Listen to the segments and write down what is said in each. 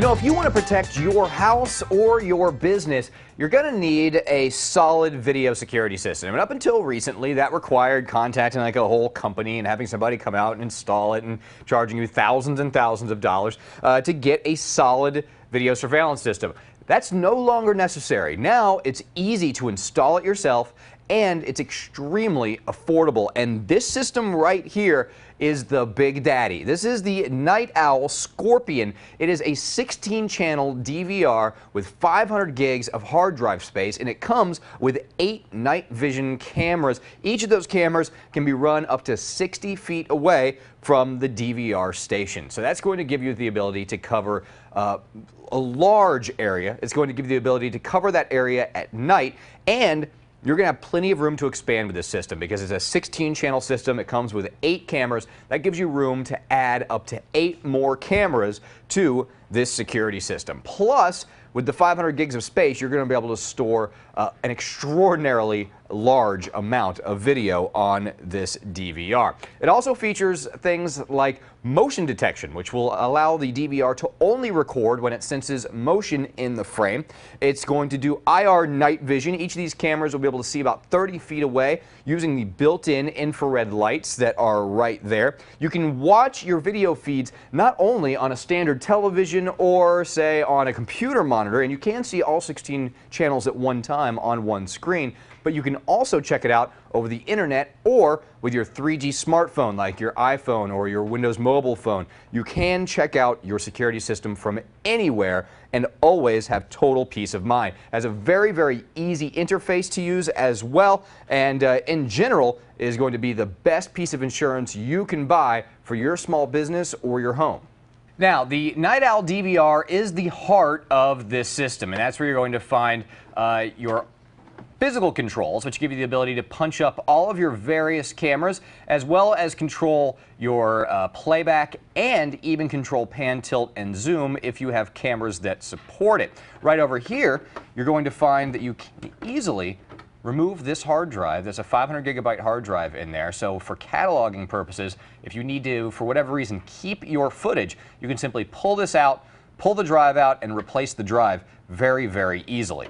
You know, if you want to protect your house or your business, you're going to need a solid video security system. And up until recently, that required contacting like a whole company and having somebody come out and install it and charging you thousands and thousands of dollars uh, to get a solid video surveillance system. That's no longer necessary. Now it's easy to install it yourself and it's extremely affordable. And this system right here is the Big Daddy. This is the Night Owl Scorpion. It is a 16 channel DVR with 500 gigs of hard drive space and it comes with eight night vision cameras. Each of those cameras can be run up to 60 feet away from the DVR station. So that's going to give you the ability to cover uh, a large area. It's going to give you the ability to cover that area at night and you're going to have plenty of room to expand with this system because it's a 16 channel system. It comes with eight cameras. That gives you room to add up to eight more cameras to this security system. Plus, with the 500 gigs of space, you're going to be able to store uh, an extraordinarily large amount of video on this DVR. It also features things like motion detection, which will allow the DVR to only record when it senses motion in the frame. It's going to do IR night vision. Each of these cameras will be able to see about 30 feet away using the built-in infrared lights that are right there. You can watch your video feeds not only on a standard television or, say, on a computer monitor, monitor, and you can see all 16 channels at one time on one screen, but you can also check it out over the internet or with your 3G smartphone like your iPhone or your Windows mobile phone. You can check out your security system from anywhere and always have total peace of mind. It has a very, very easy interface to use as well, and uh, in general is going to be the best piece of insurance you can buy for your small business or your home. Now, the Night Owl DVR is the heart of this system, and that's where you're going to find uh, your physical controls, which give you the ability to punch up all of your various cameras, as well as control your uh, playback and even control pan, tilt, and zoom if you have cameras that support it. Right over here, you're going to find that you can easily remove this hard drive. There's a 500 gigabyte hard drive in there. So for cataloging purposes, if you need to, for whatever reason, keep your footage, you can simply pull this out, pull the drive out, and replace the drive very, very easily.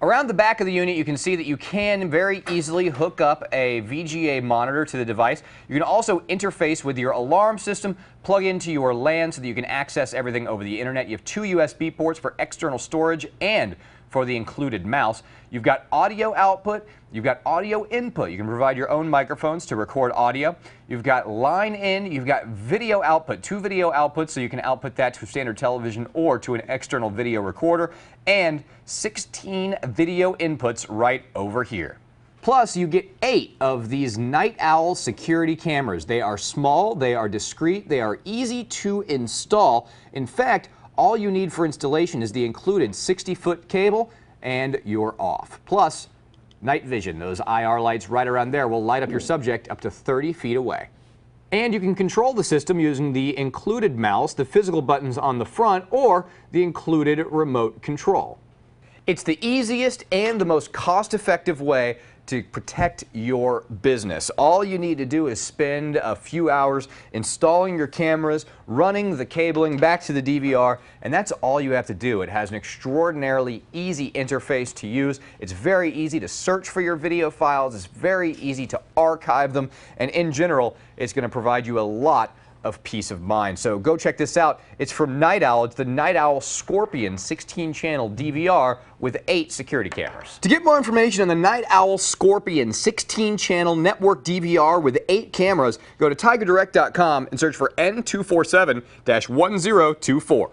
Around the back of the unit, you can see that you can very easily hook up a VGA monitor to the device. You can also interface with your alarm system, plug into your LAN so that you can access everything over the internet. You have two USB ports for external storage and for the included mouse. You've got audio output, you've got audio input. You can provide your own microphones to record audio. You've got line in, you've got video output, two video outputs, so you can output that to standard television or to an external video recorder, and 16 video inputs right over here. Plus, you get eight of these Night Owl security cameras. They are small, they are discreet, they are easy to install. In fact, all you need for installation is the included 60-foot cable, and you're off. Plus, night vision. Those IR lights right around there will light up your subject up to 30 feet away. And you can control the system using the included mouse, the physical buttons on the front, or the included remote control. It's the easiest and the most cost-effective way to protect your business. All you need to do is spend a few hours installing your cameras, running the cabling back to the DVR, and that's all you have to do. It has an extraordinarily easy interface to use. It's very easy to search for your video files. It's very easy to archive them, and in general, it's going to provide you a lot of peace of mind. So go check this out. It's from Night Owl. It's the Night Owl Scorpion 16 channel DVR with eight security cameras. To get more information on the Night Owl Scorpion 16 channel network DVR with eight cameras, go to tigerdirect.com and search for N247 1024.